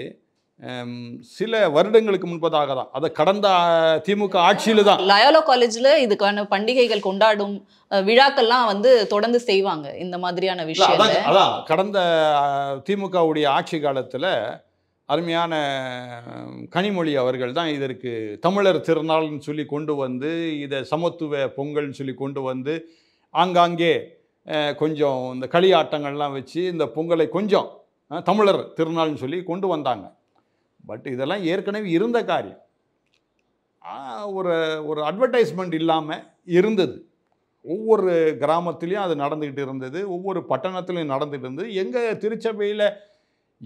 சில வருடங்களுக்கு முன்பதாக தான் அதை கடந்த திமுக ஆட்சியில் தான் லயோலா காலேஜில் இதுக்கான பண்டிகைகள் கொண்டாடும் விழாக்கள்லாம் வந்து தொடர்ந்து செய்வாங்க இந்த மாதிரியான விஷயம் அதான் கடந்த திமுகவுடைய ஆட்சி காலத்தில் அருமையான கனிமொழி அவர்கள் தான் இதற்கு தமிழர் திருநாள்னு சொல்லி கொண்டு வந்து இதை சமத்துவ பொங்கல்னு சொல்லி கொண்டு வந்து ஆங்காங்கே கொஞ்சம் இந்த களியாட்டங்கள்லாம் வச்சு இந்த பொங்கலை கொஞ்சம் தமிழர் திருநாள்னு சொல்லி கொண்டு வந்தாங்க பட் இதெல்லாம் ஏற்கனவே இருந்த காரியம் ஒரு ஒரு அட்வர்டைஸ்மெண்ட் இல்லாமல் இருந்தது ஒவ்வொரு கிராமத்துலேயும் அது நடந்துக்கிட்டு இருந்தது ஒவ்வொரு பட்டணத்துலையும் நடந்துகிட்டு இருந்தது எங்கள் திருச்சபையில்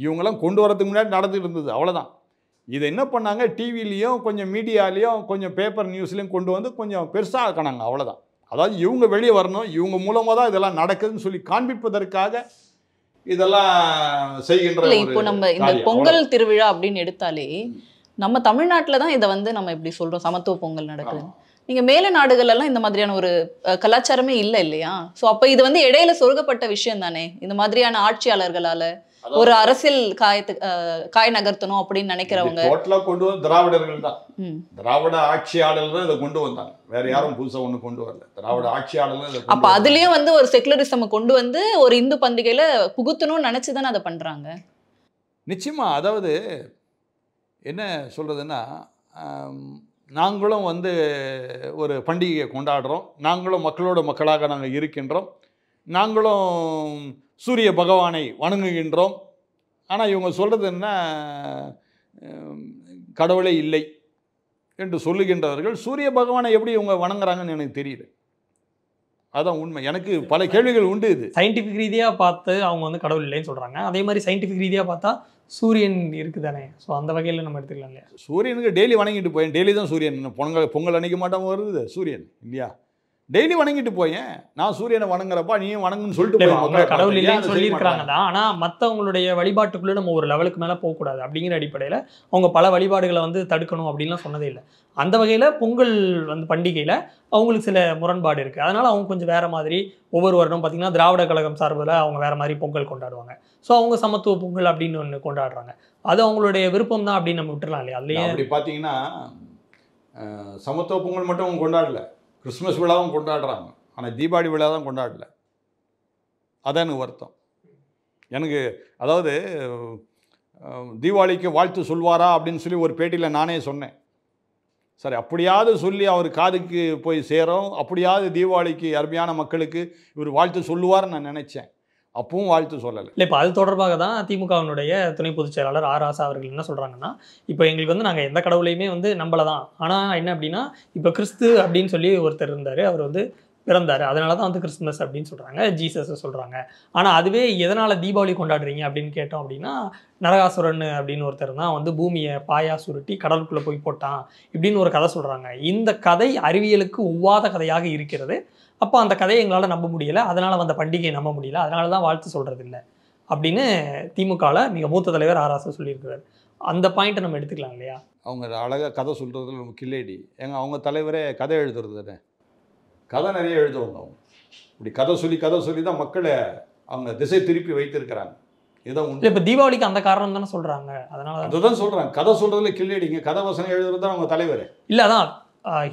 இவங்கெல்லாம் கொண்டு வரதுக்கு முன்னாடி நடந்துகிட்டு இருந்தது அவ்வளோதான் இதை என்ன பண்ணாங்க டிவிலையும் கொஞ்சம் மீடியாலேயும் கொஞ்சம் பேப்பர் நியூஸ்லேயும் கொண்டு வந்து கொஞ்சம் பெருசாக ஆக்கினாங்க அவ்வளோதான் அதாவது இவங்க வெளியே வரணும் இவங்க மூலமாக தான் இதெல்லாம் நடக்குதுன்னு சொல்லி காண்பிப்பதற்காக இதெல்லாம் செய்கின்ற இப்போ நம்ம இந்த பொங்கல் திருவிழா அப்படின்னு எடுத்தாலே நம்ம தமிழ்நாட்டில் தான் இதை வந்து நம்ம எப்படி சொல்கிறோம் சமத்துவ பொங்கல் நடக்குது நீங்கள் மேல நாடுகளெல்லாம் இந்த மாதிரியான ஒரு கலாச்சாரமே இல்லை இல்லையா ஸோ அப்போ இது வந்து இடையில சொருகப்பட்ட விஷயம் தானே இந்த மாதிரியான ஆட்சியாளர்களால் ஒரு அரசியல் காயத்து காய் நகர்த்தணும் அப்படின்னு நினைக்கிறவங்க கொண்டு வந்து திராவிடர்கள் தான் திராவிட ஆட்சியாளர்கள் தான் இதை கொண்டு வந்தாங்க வேற யாரும் புதுசா ஒண்ணு கொண்டு வரல திராவிட ஆட்சியாளர்கள் அப்ப அதுலயும் வந்து ஒரு செகுலரிசம் கொண்டு வந்து ஒரு இந்து பண்டிகையில புகுத்தணும்னு நினைச்சுதானே அதை பண்றாங்க நிச்சயமா அதாவது என்ன சொல்றதுன்னா நாங்களும் வந்து ஒரு பண்டிகையை கொண்டாடுறோம் நாங்களும் மக்களோட மக்களாக நாங்கள் இருக்கின்றோம் நாங்களும் சூரிய பகவானை வணங்குகின்றோம் ஆனால் இவங்க சொல்கிறது என்ன கடவுளே இல்லை என்று சொல்லுகின்றவர்கள் சூரிய பகவானை எப்படி இவங்க வணங்குறாங்கன்னு எனக்கு தெரியல அதான் உண்மை எனக்கு பல கேள்விகள் உண்டு இது சயின்டிஃபிக் ரீதியாக பார்த்து அவங்க வந்து கடவுள் இல்லைன்னு சொல்கிறாங்க அதே மாதிரி சயின்டிஃபிக் ரீதியாக பார்த்தா சூரியன் இருக்குதானே ஸோ அந்த வகையில் நம்ம எடுத்துக்கலாம் இல்லையா சூரியனுக்கு டெய்லி வணங்கிட்டு போயேன் டெய்லி தான் சூரியன் பொங்கல் பொங்கல் அன்னைக்கு மாட்டோம் வருது சூரியன் இல்லையா டெய்லி வணங்கிட்டு போயேன் நான் சூரியனை வணங்குறப்பா நீயும் வணங்குன்னு சொல்லிட்டு கடவுள் இல்லைன்னு சொல்லியிருக்கிறாங்க தான் ஆனால் மற்றவங்களுடைய வழிபாட்டுக்குள்ளே நம்ம ஒரு லெவலுக்கு மேலே போகக்கூடாது அப்படிங்கிற அடிப்படையில் அவங்க பல வழிபாடுகளை வந்து தடுக்கணும் அப்படின்லாம் சொன்னதே இல்லை அந்த வகையில் பொங்கல் வந்து பண்டிகையில் அவங்களுக்கு சில முரண்பாடு இருக்குது அதனால் அவங்க கொஞ்சம் வேறு மாதிரி ஒவ்வொரு வருடம் பார்த்திங்கன்னா திராவிட கழகம் சார்பில் அவங்க வேறு மாதிரி பொங்கல் கொண்டாடுவாங்க ஸோ அவங்க சமத்துவ பொங்கல் அப்படின்னு ஒன்று கொண்டாடுறாங்க அது அவங்களுடைய விருப்பம் தான் அப்படின்னு நம்ம விட்டுறலாம் இல்லையா அதுலேயே அப்படி பார்த்தீங்கன்னா சமத்துவ பொங்கல் மட்டும் அவங்க கொண்டாடல கிறிஸ்மஸ் விழாவும் கொண்டாடுறாங்க ஆனால் தீபாவளி விழா தான் கொண்டாடல அதான் எனக்கு வருத்தம் எனக்கு அதாவது தீபாவளிக்கு வாழ்த்து சொல்வாரா அப்படின்னு சொல்லி ஒரு பேட்டியில் நானே சொன்னேன் சரி அப்படியாவது சொல்லி அவர் காதுக்கு போய் சேரும் அப்படியாவது தீபாவளிக்கு அருமையான மக்களுக்கு இவர் வாழ்த்து சொல்லுவார்னு நான் நினச்சேன் அப்பவும் வாழ்த்து சொல்லலை இல்லை இப்போ அது தொடர்பாக தான் திமுகவினுடைய துணை பொதுச் செயலாளர் ஆர் ஆசா அவர்கள் என்ன சொல்கிறாங்கன்னா இப்போ எங்களுக்கு வந்து நாங்கள் எந்த கடவுளையுமே வந்து நம்பலை தான் ஆனால் என்ன அப்படின்னா இப்போ கிறிஸ்து அப்படின்னு சொல்லி ஒருத்தர் இருந்தார் அவர் வந்து பிறந்தார் அதனால தான் வந்து கிறிஸ்மஸ் அப்படின்னு சொல்கிறாங்க ஜீசஸை சொல்கிறாங்க ஆனால் அதுவே எதனால் தீபாவளி கொண்டாடுறீங்க அப்படின்னு கேட்டோம் அப்படின்னா நரகாசுரன் அப்படின்னு ஒருத்தர் தான் வந்து பூமியை பாயா சுருட்டி கடலுக்குள்ளே போய் போட்டான் இப்படின்னு ஒரு கதை சொல்கிறாங்க இந்த கதை அறிவியலுக்கு ஒவ்வாத கதையாக இருக்கிறது அப்போ அந்த கதையை எங்களால் நம்ப முடியலை அதனால் வந்த பண்டிகையை நம்ப முடியல அதனால தான் வாழ்த்து சொல்கிறது இல்லை அப்படின்னு திமுகவில் மிக மூத்த தலைவர் ஆராசர் சொல்லியிருக்கிறார் அந்த பாயிண்ட்டை நம்ம எடுத்துக்கலாம் இல்லையா அவங்க அழகாக கதை சொல்கிறது நம்ம கில்லேடி ஏங்க அவங்க தலைவரே கதை எழுதுறது தானே கதை நிறைய எழுதுவாங்க அவங்க இப்படி கதை சொல்லி கதை சொல்லி தான் மக்களை அவங்க திசை திருப்பி வைத்திருக்கிறாங்க இதான் உண்டு இப்போ தீபாவளிக்கு அந்த காரணம் தானே சொல்கிறாங்க அதனால அதுதான் சொல்கிறாங்க கதை சொல்கிறதுல கில்லடிங்க கதை வசனம் எழுதுறது தான் அவங்க தலைவர் இல்லை அதான்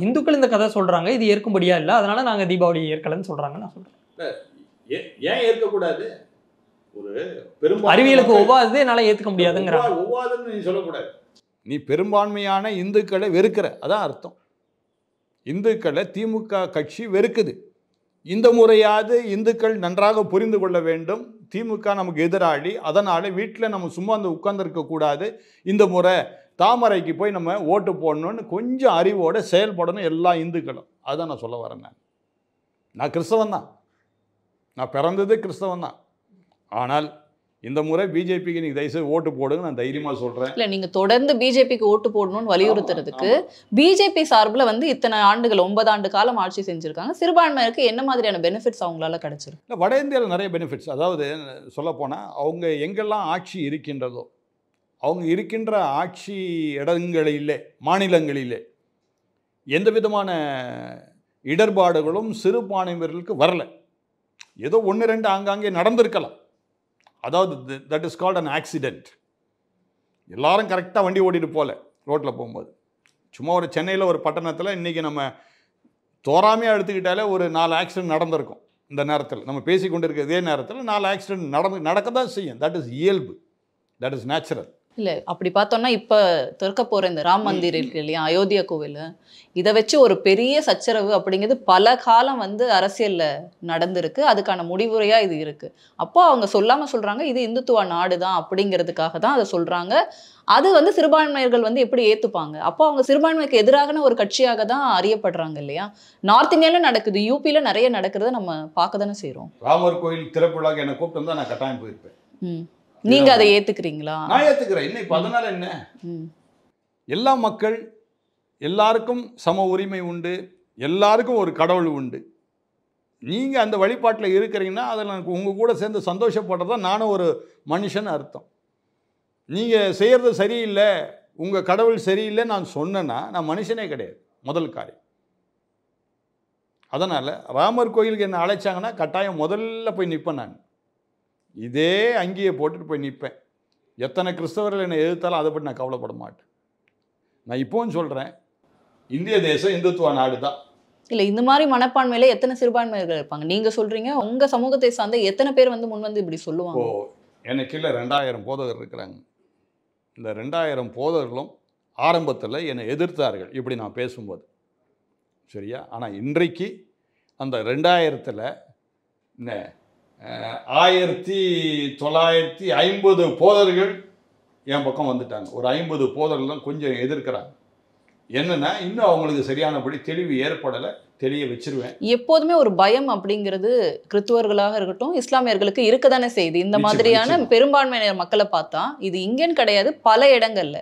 இந்துக்கள் இந்த கதை சொல்கிறாங்க இது ஏற்கும்படியா இல்லை அதனால நாங்கள் தீபாவளி ஏற்கலன்னு சொல்கிறாங்க நான் சொல்கிறேன் ஏன் ஏற்கக்கூடாது ஒரு பெரும் அறிவியலுக்கு ஒவ்வாதது என்னால் ஏற்றுக்க முடியாதுங்கிற ஒவ்வாதுன்னு நீ சொல்லக்கூடாது நீ பெரும்பான்மையான இந்துக்களை வெறுக்கிற அதான் அர்த்தம் இந்துக்களை திமுக கட்சி வெறுக்குது இந்த முறையாவது இந்துக்கள் நன்றாக புரிந்து கொள்ள வேண்டும் திமுக நமக்கு எதிராளி அதனால் வீட்டில் நம்ம சும்மா அந்த உட்கார்ந்துருக்கக்கூடாது இந்த முறை தாமரைக்கு போய் நம்ம ஓட்டு போடணும்னு கொஞ்சம் அறிவோடு செயல்படணும் எல்லா இந்துக்களும் அதுதான் நான் சொல்ல வரேன் நான் நான் கிறிஸ்தவன் தான் நான் பிறந்தது கிறிஸ்தவன் தான் ஆனால் இந்த முறை பிஜேபிக்கு நீங்கள் தயவுசெய்து ஓட்டு போடுங்க நான் தைரியமாக சொல்கிறேன் இல்லை நீங்கள் தொடர்ந்து பிஜேபிக்கு ஓட்டு போடணும்னு வலியுறுத்துறதுக்கு பிஜேபி சார்பில் வந்து இத்தனை ஆண்டுகள் ஒன்பது ஆண்டு காலம் ஆட்சி செஞ்சுருக்காங்க சிறுபான்மையினருக்கு என்ன மாதிரியான பெனிஃபிட்ஸ் அவங்களால கிடைச்சிருக்கு இல்லை வட இந்தியாவில் நிறைய பெனிஃபிட்ஸ் அதாவது போனால் அவங்க எங்கெல்லாம் ஆட்சி இருக்கின்றதோ அவங்க இருக்கின்ற ஆட்சி இடங்களிலே மாநிலங்களிலே எந்த விதமான இடர்பாடுகளும் சிறுபான்மையர்களுக்கு வரல ஏதோ ஒன்று ரெண்டு ஆங்காங்கே நடந்திருக்கலாம் அதாவது that is called an accident எல்லாரும் கரெக்டாக வண்டி ஓட்டிட்டு போகல ரோட்டில் போகும்போது சும்மா ஒரு சென்னையில் ஒரு பட்டணத்தில் இன்றைக்கி நம்ம தோறாமையாக எடுத்துக்கிட்டாலே ஒரு நாலு ஆக்சிடென்ட் நடந்திருக்கும் இந்த நேரத்தில் நம்ம பேசி இதே நேரத்தில் நாலு ஆக்சிடென்ட் நடந்து நடக்க தான் செய்யும் தட் இஸ் இயல்பு தட் இஸ் நேச்சுரல் இல்லை அப்படி பார்த்தோம்னா இப்போ திறக்க போகிற இந்த ராம் மந்திர் இருக்கு இல்லையா அயோத்தியா கோவில் இதை வச்சு ஒரு பெரிய சச்சரவு அப்படிங்கிறது பல காலம் வந்து அரசியலில் நடந்திருக்கு அதுக்கான முடிவுரையாக இது இருக்குது அப்போ அவங்க சொல்லாமல் சொல்கிறாங்க இது இந்துத்துவ நாடு தான் அப்படிங்கிறதுக்காக தான் அதை சொல்கிறாங்க அது வந்து சிறுபான்மையர்கள் வந்து எப்படி ஏற்றுப்பாங்க அப்போ அவங்க சிறுபான்மைக்கு எதிராகன ஒரு கட்சியாக தான் அறியப்படுறாங்க இல்லையா நார்த் இந்தியாவில் நடக்குது யூபியில் நிறைய நடக்கிறத நம்ம பார்க்க தானே செய்கிறோம் ராமர் கோயில் திறப்புழாக என்னை கூப்பிட்டு நான் கட்டாயம் போயிருப்பேன் நீங்க அதை ஏத்துக்கிறீங்களா நான் ஏத்துக்கிறேன் இன்னைக்கு இப்போ அதனால என்ன எல்லா மக்கள் எல்லாருக்கும் சம உரிமை உண்டு எல்லாருக்கும் ஒரு கடவுள் உண்டு நீங்கள் அந்த வழிபாட்டில் இருக்கிறீங்கன்னா அதில் எனக்கு உங்கள் கூட சேர்ந்து சந்தோஷப்படுறதா நானும் ஒரு மனுஷன் அர்த்தம் நீங்கள் செய்கிறது சரியில்லை உங்கள் கடவுள் சரியில்லை நான் சொன்னேன்னா நான் மனுஷனே கிடையாது முதல் காரியம் அதனால் ராமர் கோயிலுக்கு என்ன அழைச்சாங்கன்னா கட்டாயம் முதல்ல போய் நிற்பேன் நான் இதே அங்கேயே போட்டுட்டு போய் நிற்பேன் எத்தனை கிறிஸ்தவர்கள் என்னை எதிர்த்தாலும் அதை பற்றி நான் கவலைப்பட மாட்டேன் நான் இப்போவும் சொல்கிறேன் இந்திய தேசம் இந்துத்துவ நாடு தான் இல்லை இந்த மாதிரி மனப்பான்மையில எத்தனை சிறுபான்மையர்கள் இருப்பாங்க நீங்கள் சொல்கிறீங்க உங்கள் சமூகத்தை சார்ந்த எத்தனை பேர் வந்து முன் வந்து இப்படி சொல்லுவாங்க ஓ எனக்கு இல்லை ரெண்டாயிரம் போதகர் இருக்கிறாங்க இந்த ரெண்டாயிரம் போதர்களும் ஆரம்பத்தில் என்னை எதிர்த்தார்கள் இப்படி நான் பேசும்போது சரியா ஆனால் இன்றைக்கு அந்த ரெண்டாயிரத்தில் ஆயிரத்தி தொள்ளாயிரத்தி ஐம்பது போதர்கள் என் பக்கம் வந்துட்டாங்க ஒரு ஐம்பது போதர்கள் தான் கொஞ்சம் எதிர்க்கிறாங்க என்னன்னா இன்னும் அவங்களுக்கு சரியானபடி தெளிவு ஏற்படலை தெரிய வச்சிருவேன் எப்போதுமே ஒரு பயம் அப்படிங்கிறது கிறித்துவர்களாக இருக்கட்டும் இஸ்லாமியர்களுக்கு இருக்க தானே செய்யுது இந்த மாதிரியான பெரும்பான்மையினர் மக்களை பார்த்தா இது இங்கேன்னு கிடையாது பல இடங்கள்ல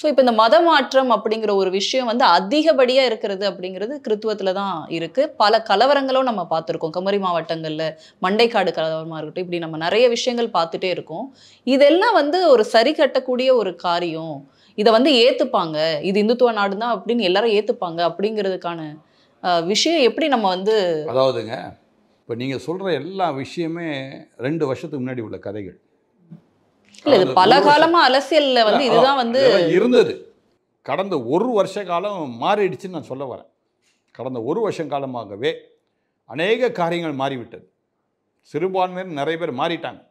ஸோ இப்போ இந்த மத மாற்றம் அப்படிங்கிற ஒரு விஷயம் வந்து அதிகப்படியாக இருக்கிறது அப்படிங்கிறது கிறித்துவத்தில் தான் இருக்குது பல கலவரங்களும் நம்ம பார்த்துருக்கோம் குமரி மாவட்டங்களில் மண்டைக்காடு கலவரமாக இருக்கட்டும் இப்படி நம்ம நிறைய விஷயங்கள் பார்த்துட்டே இருக்கோம் இதெல்லாம் வந்து ஒரு சரி கட்டக்கூடிய ஒரு காரியம் இதை வந்து ஏற்றுப்பாங்க இது இந்துத்துவ நாடு தான் அப்படின்னு எல்லாரும் ஏற்றுப்பாங்க அப்படிங்கிறதுக்கான விஷயம் எப்படி நம்ம வந்து அதாவதுங்க இப்போ நீங்கள் சொல்கிற எல்லா விஷயமே ரெண்டு வருஷத்துக்கு முன்னாடி உள்ள கதைகள் இது பல காலமாக அரசியலில் வந்து இதுதான் வந்து இருந்தது கடந்த ஒரு வருஷ காலம் மாறிடுச்சுன்னு நான் சொல்ல வரேன் கடந்த ஒரு வருஷம் காலமாகவே அநேக காரியங்கள் மாறிவிட்டது சிறுபான்மையினர் நிறைய பேர் மாறிட்டாங்க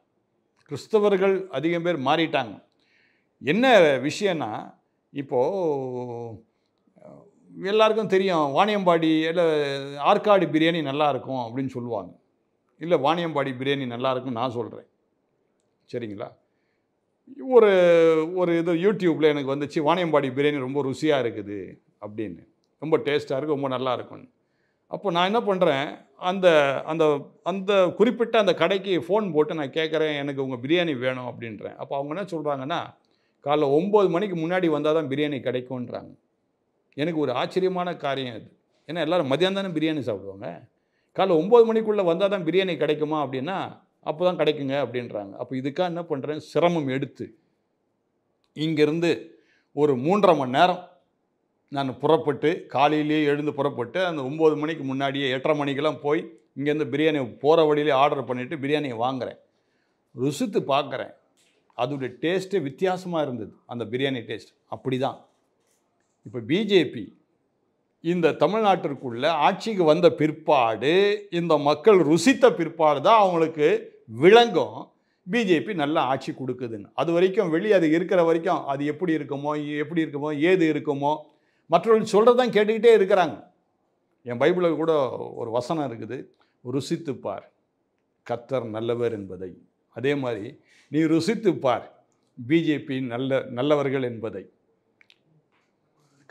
கிறிஸ்தவர்கள் அதிகம் பேர் மாறிட்டாங்க என்ன விஷயம்னா இப்போது எல்லாருக்கும் தெரியும் வாணியம்பாடி இல்லை ஆற்காடு பிரியாணி நல்லாயிருக்கும் அப்படின்னு சொல்லுவாங்க இல்லை வாணியம்பாடி பிரியாணி நல்லாயிருக்கும் நான் சொல்கிறேன் சரிங்களா ஒரு ஒரு இது யூடியூப்பில் எனக்கு வந்துச்சு வாணியம்பாடி பிரியாணி ரொம்ப ருசியாக இருக்குது அப்படின்னு ரொம்ப டேஸ்ட்டாக இருக்குது ரொம்ப நல்லா இருக்கும்னு அப்போ நான் என்ன பண்ணுறேன் அந்த அந்த அந்த குறிப்பிட்ட அந்த கடைக்கு ஃபோன் போட்டு நான் கேட்குறேன் எனக்கு உங்கள் பிரியாணி வேணும் அப்படின்றேன் அப்போ அவங்க என்ன சொல்கிறாங்கன்னா காலைல ஒம்பது மணிக்கு முன்னாடி வந்தால் தான் பிரியாணி கிடைக்கும்ன்றாங்க எனக்கு ஒரு ஆச்சரியமான காரியம் அது ஏன்னா எல்லோரும் மதியம் தானே பிரியாணி சாப்பிடுவாங்க காலைல ஒம்பது மணிக்குள்ளே வந்தால் தான் பிரியாணி கிடைக்குமா அப்படின்னா அப்போ தான் கிடைக்குங்க அப்படின்றாங்க அப்போ இதுக்காக என்ன பண்ணுறேன் சிரமம் எடுத்து இங்கேருந்து ஒரு மூன்றரை மணி நேரம் நான் புறப்பட்டு காலையிலேயே எழுந்து புறப்பட்டு அந்த ஒம்பது மணிக்கு முன்னாடியே எட்டரை மணிக்கெல்லாம் போய் இங்கேருந்து பிரியாணி போகிற வழியிலே ஆர்டர் பண்ணிவிட்டு பிரியாணியை வாங்குகிறேன் ருசித்து பார்க்குறேன் அதோடைய டேஸ்ட்டு வித்தியாசமாக இருந்தது அந்த பிரியாணி டேஸ்ட் அப்படி தான் இப்போ பிஜேபி இந்த தமிழ்நாட்டிற்குள்ளே ஆட்சிக்கு வந்த பிற்பாடு இந்த மக்கள் ருசித்த பிற்பாடு தான் அவங்களுக்கு விளங்கும் பிஜேபி நல்லா ஆட்சி கொடுக்குதுன்னு அது வரைக்கும் வெளியே அது இருக்கிற வரைக்கும் அது எப்படி இருக்குமோ எப்படி இருக்குமோ ஏது இருக்குமோ மற்றவர்கள் சொல்கிறதான் கேட்டுக்கிட்டே இருக்கிறாங்க என் பைபிளில் கூட ஒரு வசனம் இருக்குது ருசித்துப்பார் கத்தர் நல்லவர் என்பதை அதே மாதிரி நீ ருசித்து பார் பிஜேபி நல்ல நல்லவர்கள் என்பதை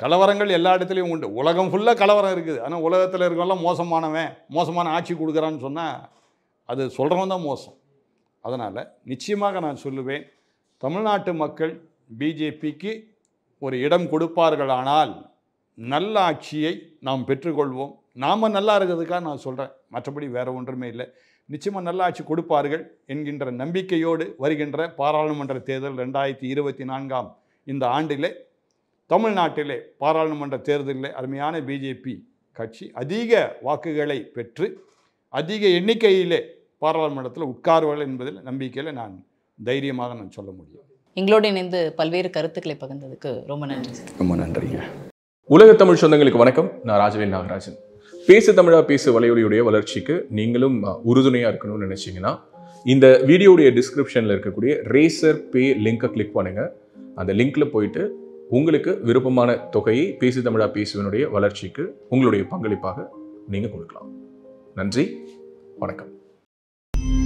கலவரங்கள் எல்லா இடத்துலையும் உண்டு உலகம் ஃபுல்லாக கலவரம் இருக்குது ஆனால் உலகத்தில் இருக்கவெல்லாம் மோசமானவன் மோசமான ஆட்சி கொடுக்குறான்னு சொன்னால் அது சொல்கிறவன் தான் மோசம் அதனால் நிச்சயமாக நான் சொல்லுவேன் தமிழ்நாட்டு மக்கள் பிஜேபிக்கு ஒரு இடம் கொடுப்பார்களானால் நல்ல ஆட்சியை நாம் பெற்றுக்கொள்வோம் நாம் நல்லா இருக்கிறதுக்காக நான் சொல்கிறேன் மற்றபடி வேறு ஒன்றுமே இல்லை நிச்சயமாக நல்லாட்சி கொடுப்பார்கள் என்கின்ற நம்பிக்கையோடு வருகின்ற பாராளுமன்ற தேர்தல் ரெண்டாயிரத்தி இருபத்தி நான்காம் இந்த ஆண்டிலே தமிழ்நாட்டிலே பாராளுமன்ற தேர்தலில் அருமையான பிஜேபி கட்சி அதிக வாக்குகளை பெற்று அதிக எண்ணிக்கையிலே பாராளுமன்றத்தில் உட்கார்வர்கள் என்பதில் நம்பிக்கையில் நான் தைரியமாக நான் சொல்ல முடியும் எங்களோடு இணைந்து பல்வேறு கருத்துக்களை பகிர்ந்ததுக்கு ரொம்ப நன்றி ரொம்ப நன்றிங்க உலக தமிழ் சொந்தங்களுக்கு வணக்கம் நான் ராஜவேல் நாகராஜன் பேசு தமிழா பேசு வலையொலியுடைய வளர்ச்சிக்கு நீங்களும் உறுதுணையாக இருக்கணும்னு நினச்சிங்கன்னா இந்த வீடியோடைய டிஸ்கிரிப்ஷனில் இருக்கக்கூடிய ரேசர் பே லிங்கை கிளிக் பண்ணுங்கள் அந்த லிங்கில் போயிட்டு உங்களுக்கு விருப்பமான தொகையை பேசு தமிழா பேசுவனுடைய வளர்ச்சிக்கு உங்களுடைய பங்களிப்பாக நீங்கள் கொடுக்கலாம் நன்றி வணக்கம்